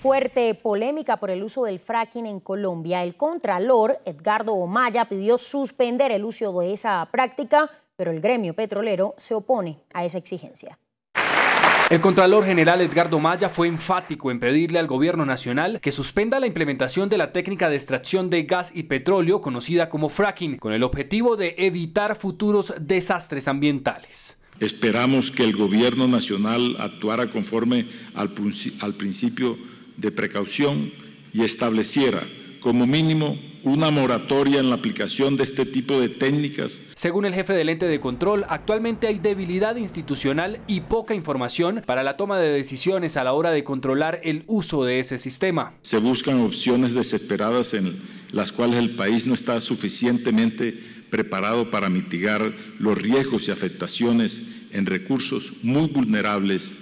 Fuerte polémica por el uso del fracking en Colombia. El contralor Edgardo Omaya pidió suspender el uso de esa práctica, pero el gremio petrolero se opone a esa exigencia. El Contralor General Edgardo Maya fue enfático en pedirle al Gobierno Nacional que suspenda la implementación de la técnica de extracción de gas y petróleo conocida como fracking, con el objetivo de evitar futuros desastres ambientales. Esperamos que el Gobierno Nacional actuara conforme al principio de precaución y estableciera como mínimo una moratoria en la aplicación de este tipo de técnicas. Según el jefe del ente de control, actualmente hay debilidad institucional y poca información para la toma de decisiones a la hora de controlar el uso de ese sistema. Se buscan opciones desesperadas en las cuales el país no está suficientemente preparado para mitigar los riesgos y afectaciones en recursos muy vulnerables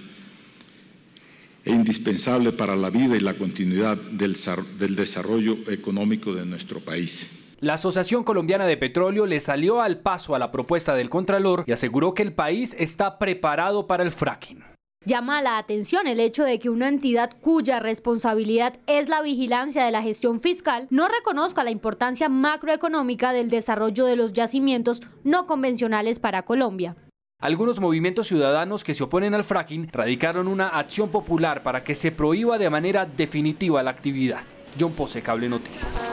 e indispensable para la vida y la continuidad del, del desarrollo económico de nuestro país. La Asociación Colombiana de Petróleo le salió al paso a la propuesta del Contralor y aseguró que el país está preparado para el fracking. Llama la atención el hecho de que una entidad cuya responsabilidad es la vigilancia de la gestión fiscal no reconozca la importancia macroeconómica del desarrollo de los yacimientos no convencionales para Colombia. Algunos movimientos ciudadanos que se oponen al fracking radicaron una acción popular para que se prohíba de manera definitiva la actividad. John Pose, Cable Noticias.